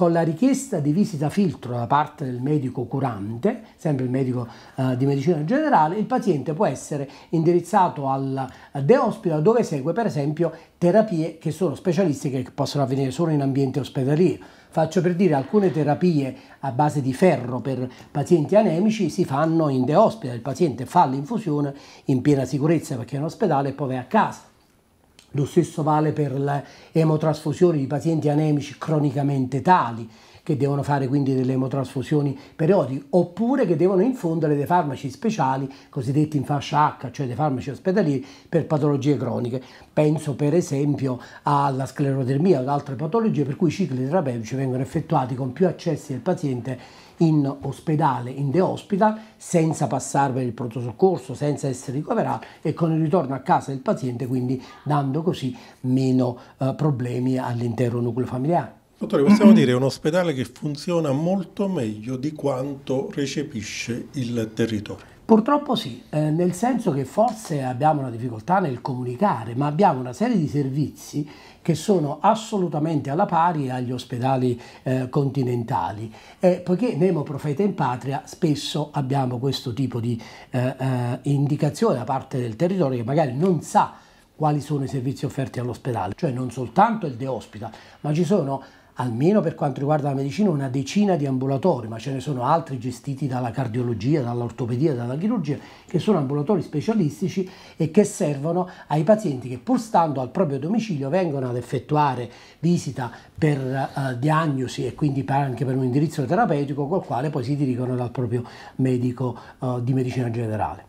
con la richiesta di visita filtro da parte del medico curante, sempre il medico eh, di medicina generale, il paziente può essere indirizzato al de hospital dove segue per esempio terapie che sono specialistiche che possono avvenire solo in ambiente ospedaliero. Faccio per dire alcune terapie a base di ferro per pazienti anemici si fanno in de hospital, il paziente fa l'infusione in piena sicurezza perché è in ospedale e poi va a casa lo stesso vale per le emotrasfusioni di pazienti anemici cronicamente tali che devono fare quindi delle emotrasfusioni periodiche oppure che devono infondere dei farmaci speciali cosiddetti in fascia H, cioè dei farmaci ospedalieri per patologie croniche. Penso per esempio alla sclerodermia o ad altre patologie per cui i cicli terapeutici vengono effettuati con più accessi del paziente in ospedale, in the hospital, senza passare per il pronto soccorso, senza essere ricoverato e con il ritorno a casa del paziente, quindi dando così meno eh, problemi all'intero nucleo familiare. Dottore, possiamo dire un ospedale che funziona molto meglio di quanto recepisce il territorio. Purtroppo sì, eh, nel senso che forse abbiamo una difficoltà nel comunicare, ma abbiamo una serie di servizi che sono assolutamente alla pari agli ospedali eh, continentali. E poiché Nemo Profeta in Patria spesso abbiamo questo tipo di eh, eh indicazione da parte del territorio che magari non sa quali sono i servizi offerti all'ospedale, cioè non soltanto il de hospital, ma ci sono almeno per quanto riguarda la medicina, una decina di ambulatori, ma ce ne sono altri gestiti dalla cardiologia, dall'ortopedia, dalla chirurgia, che sono ambulatori specialistici e che servono ai pazienti che pur stando al proprio domicilio vengono ad effettuare visita per eh, diagnosi e quindi anche per un indirizzo terapeutico col quale poi si dirigono dal proprio medico eh, di medicina generale.